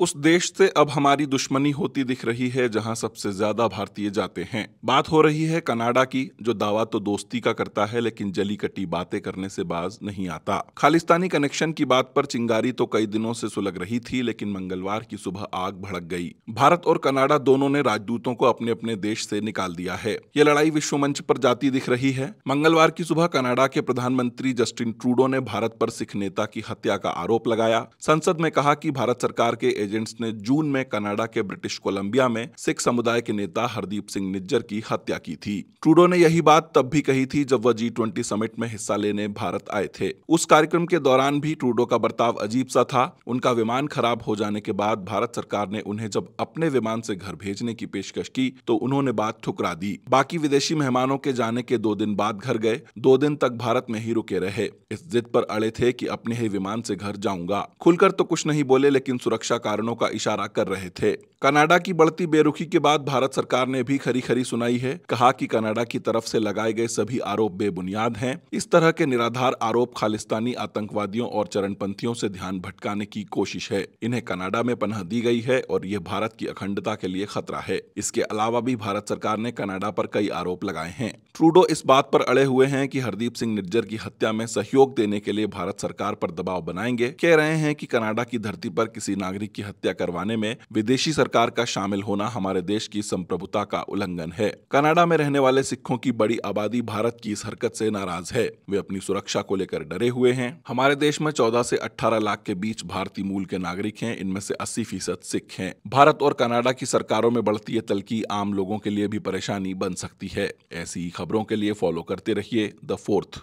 उस देश से अब हमारी दुश्मनी होती दिख रही है जहां सबसे ज्यादा भारतीय जाते हैं बात हो रही है कनाडा की जो दावा तो दोस्ती का करता है लेकिन जली कटी बातें करने से बाज नहीं आता खालिस्तानी कनेक्शन की बात पर चिंगारी तो कई दिनों से सुलग रही थी लेकिन मंगलवार की सुबह आग भड़क गई भारत और कनाडा दोनों ने राजदूतों को अपने अपने देश से निकाल दिया है ये लड़ाई विश्व मंच पर जाती दिख रही है मंगलवार की सुबह कनाडा के प्रधानमंत्री जस्टिन ट्रूडो ने भारत पर सिख नेता की हत्या का आरोप लगाया संसद में कहा की भारत सरकार के एजेंट्स ने जून में कनाडा के ब्रिटिश कोलंबिया में सिख समुदाय के नेता हरदीप सिंह निज्जर की हत्या की थी ट्रूडो ने यही बात तब भी कही थी जब वह जी ट्वेंटी समिट में हिस्सा लेने भारत आए थे उस कार्यक्रम के दौरान भी ट्रूडो का बर्ताव अजीब सा था उनका विमान खराब हो जाने के बाद भारत सरकार ने उन्हें जब अपने विमान से घर भेजने की पेशकश की तो उन्होंने बात ठुकरा दी बाकी विदेशी मेहमानों के जाने के दो दिन बाद घर गए दो दिन तक भारत में ही रुके रहे इस जिद पर अड़े थे कि अपने ही विमान से घर जाऊंगा खुलकर तो कुछ नहीं बोले लेकिन सुरक्षा का कारणों का इशारा कर रहे थे कनाडा की बढ़ती बेरुखी के बाद भारत सरकार ने भी खरी खरी सुनाई है कहा कि कनाडा की तरफ से लगाए गए सभी आरोप बेबुनियाद हैं इस तरह के निराधार आरोप खालिस्तानी आतंकवादियों और चरणपंथियों से ध्यान भटकाने की कोशिश है इन्हें कनाडा में पनाह दी गई है और यह भारत की अखंडता के लिए खतरा है इसके अलावा भी भारत सरकार ने कनाडा पर कई आरोप लगाए हैं ट्रूडो इस बात पर अड़े हुए हैं कि हरदीप सिंह निज्जर की हत्या में सहयोग देने के लिए भारत सरकार पर दबाव बनाएंगे कह रहे हैं कि कनाडा की धरती पर किसी नागरिक की हत्या करवाने में विदेशी सरकार का शामिल होना हमारे देश की संप्रभुता का उल्लंघन है कनाडा में रहने वाले सिखों की बड़ी आबादी भारत की इस हरकत से नाराज है वे अपनी सुरक्षा को लेकर डरे हुए हैं हमारे देश में चौदह से अठारह लाख के बीच भारतीय मूल के नागरिक हैं इनमें से अस्सी फीसद सिख हैं भारत और कनाडा की सरकारों में बढ़ती ये तलकी आम लोगों के लिए भी परेशानी बन सकती है ऐसी ही खबरों के लिए फॉलो करते रहिए द फोर्थ